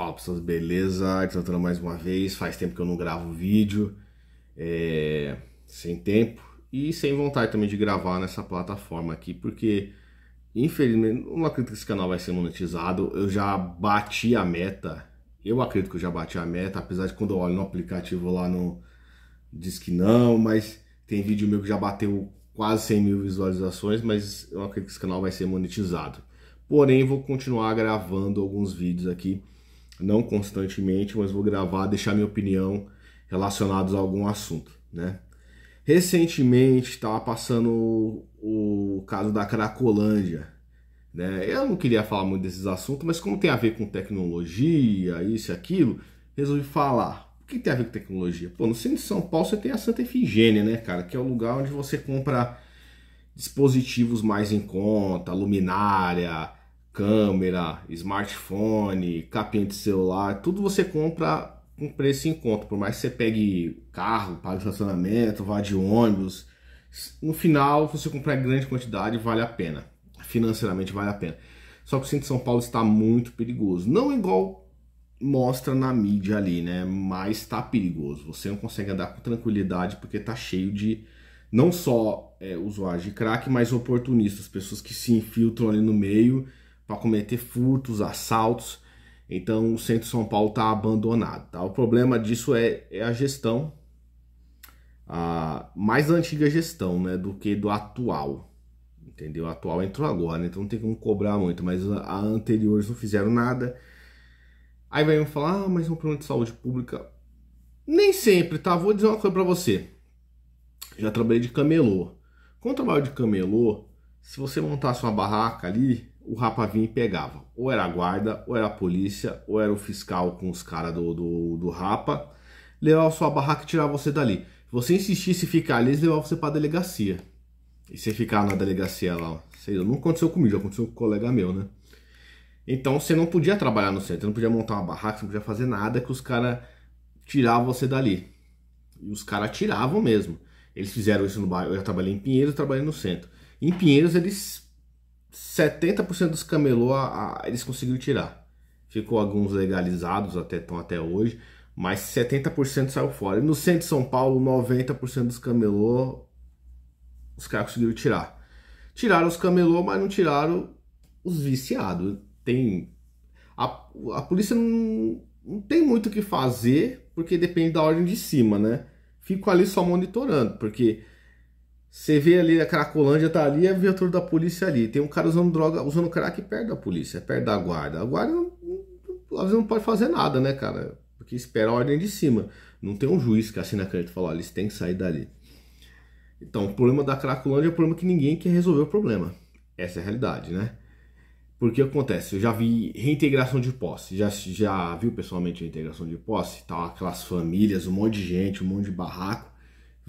Fala pessoas, beleza? Tentando mais uma vez, faz tempo que eu não gravo vídeo, é... sem tempo e sem vontade também de gravar nessa plataforma aqui, porque infelizmente não acredito que esse canal vai ser monetizado, eu já bati a meta, eu acredito que eu já bati a meta, apesar de quando eu olho no aplicativo lá não diz que não, mas tem vídeo meu que já bateu quase 100 mil visualizações, mas eu acredito que esse canal vai ser monetizado. Porém, vou continuar gravando alguns vídeos aqui não constantemente, mas vou gravar, deixar minha opinião relacionados a algum assunto, né? Recentemente estava passando o, o caso da Cracolândia, né? Eu não queria falar muito desses assuntos, mas como tem a ver com tecnologia, isso e aquilo, resolvi falar. O que tem a ver com tecnologia? Pô, no centro de São Paulo você tem a Santa Efigênia, né, cara? Que é o lugar onde você compra dispositivos mais em conta, luminária, câmera, smartphone, capinha de celular, tudo você compra com preço em conta. Por mais que você pegue carro, pague estacionamento, vá de ônibus, no final, se você comprar grande quantidade, vale a pena. Financeiramente vale a pena. Só que o centro de São Paulo está muito perigoso. Não igual mostra na mídia ali, né? Mas está perigoso. Você não consegue andar com tranquilidade porque está cheio de não só é, usuários de crack, mas oportunistas, pessoas que se infiltram ali no meio para cometer furtos, assaltos. Então o centro de São Paulo está abandonado. Tá? O problema disso é, é a gestão, a mais antiga gestão né, do que do atual. Entendeu? O atual entrou agora, né? então não tem como cobrar muito, mas a, anterior anteriores não fizeram nada. Aí vai me falar, ah, mas é um problema de saúde pública. Nem sempre, tá? Vou dizer uma coisa para você. Já trabalhei de camelô. Com o trabalho de camelô, se você montar sua barraca ali, o rapa vinha e pegava. Ou era a guarda, ou era a polícia, ou era o fiscal com os caras do, do, do, Rapa. Levava sua barraca e tirava você dali. Se você insistisse em ficar ali, eles levavam você pra delegacia. E você ficava na delegacia lá, ó. Sei, não aconteceu comigo, aconteceu com um colega meu, né? Então você não podia trabalhar no centro, não podia montar uma barraca, não podia fazer nada que os caras tiravam você dali. E os caras tiravam mesmo. Eles fizeram isso no bairro. Eu já trabalhei em Pinheiros, trabalhei no centro. Em Pinheiros eles 70% dos camelô a, a, eles conseguiram tirar. Ficou alguns legalizados até estão até hoje, mas 70% saiu fora. E no centro de São Paulo, 90% dos camelô os caras conseguiram tirar. Tiraram os camelô, mas não tiraram os viciados. Tem a, a polícia não, não tem muito o que fazer, porque depende da ordem de cima, né? Fico ali só monitorando, porque você vê ali a Cracolândia tá ali, a é viatura da polícia ali. Tem um cara usando droga, usando crack perto da polícia, perto da guarda. A guarda não, às vezes não pode fazer nada, né, cara? Porque espera a ordem de cima. Não tem um juiz que assina a carta e fala, eles têm que sair dali. Então, o problema da Cracolândia é o problema que ninguém quer resolver o problema. Essa é a realidade, né? Porque acontece, eu já vi reintegração de posse, já, já viu pessoalmente a reintegração de posse? Tá, aquelas famílias, um monte de gente, um monte de barraco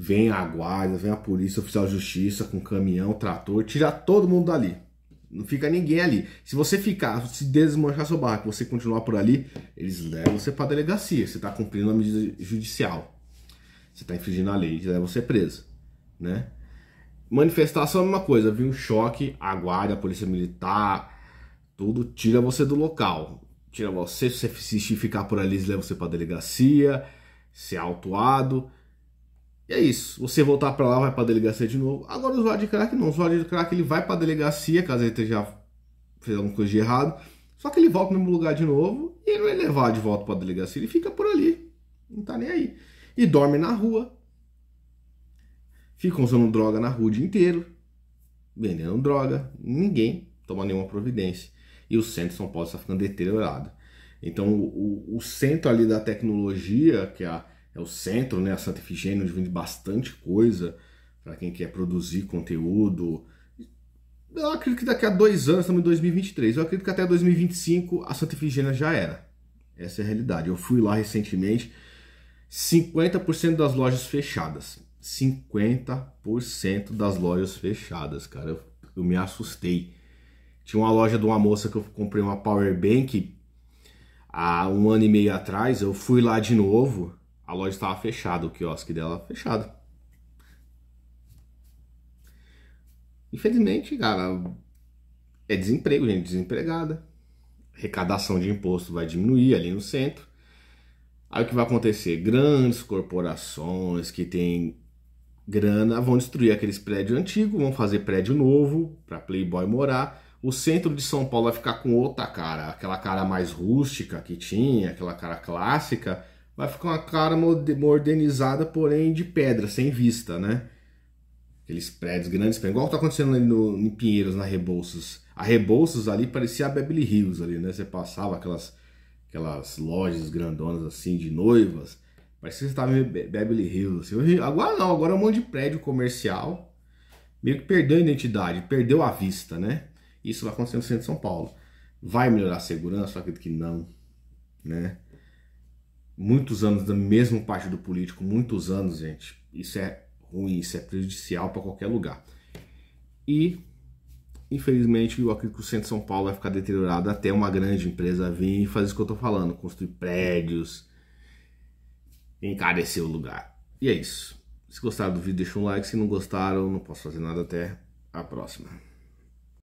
vem a guarda, vem a polícia, oficial de justiça com caminhão, trator, tira todo mundo dali. Não fica ninguém ali. Se você ficar, se desmanchar seu barco, você continuar por ali, eles levam você para delegacia. Você está cumprindo uma medida judicial. Você está infringindo a lei, eles levam você preso, né? Manifestação é a mesma coisa, viu? Um choque, a guarda, a polícia militar, tudo tira você do local. Tira você, se você ficar por ali, eles levam você para delegacia, ser autuado. E é isso. Você voltar para lá, vai para a delegacia de novo. Agora o usuário de crack não. O usuário de crack ele vai para a delegacia, caso ele esteja fez alguma coisa de errado. Só que ele volta no mesmo lugar de novo e ele não é levado de volta para a delegacia. Ele fica por ali. Não tá nem aí. E dorme na rua. Fica usando droga na rua o dia inteiro. Vendendo droga. Ninguém toma nenhuma providência. E o centro de São Paulo está ficando deteriorado. Então, o, o centro ali da tecnologia, que é a é o centro, né? A Santa Efigênia, onde vende bastante coisa para quem quer produzir conteúdo. Eu acredito que daqui a dois anos, estamos em 2023, eu acredito que até 2025 a Santa Efigênia já era. Essa é a realidade. Eu fui lá recentemente, 50% das lojas fechadas. 50% das lojas fechadas, cara. Eu, eu, me assustei. Tinha uma loja de uma moça que eu comprei uma power bank há um ano e meio atrás. Eu fui lá de novo a loja estava fechada, o quiosque dela fechado. Infelizmente, cara, é desemprego, gente desempregada. Arrecadação de imposto vai diminuir ali no centro. Aí o que vai acontecer? Grandes corporações que têm grana vão destruir aqueles prédios antigos, vão fazer prédio novo para Playboy morar. O centro de São Paulo vai ficar com outra cara, aquela cara mais rústica que tinha, aquela cara clássica, vai ficar uma cara modernizada, porém de pedra, sem vista, né? Aqueles prédios grandes, igual que tá acontecendo ali no, em Pinheiros, na Rebouças. A Rebouças ali parecia a Beverly Hills ali, né? Você passava aquelas, aquelas lojas grandonas assim de noivas, parecia que você estava em Beverly Hills. Assim. Agora não, agora é um monte de prédio comercial, meio que perdeu a identidade, perdeu a vista, né? Isso vai acontecer no centro de São Paulo. Vai melhorar a segurança? Eu acredito que não, né? muitos anos da mesma parte do político, muitos anos, gente. Isso é ruim, isso é prejudicial para qualquer lugar. E, infelizmente, eu acredito que o centro de São Paulo vai ficar deteriorado até uma grande empresa vir e fazer isso que eu estou falando, construir prédios, encarecer o lugar. E é isso. Se gostaram do vídeo, deixa um like. Se não gostaram, não posso fazer nada. Até a próxima.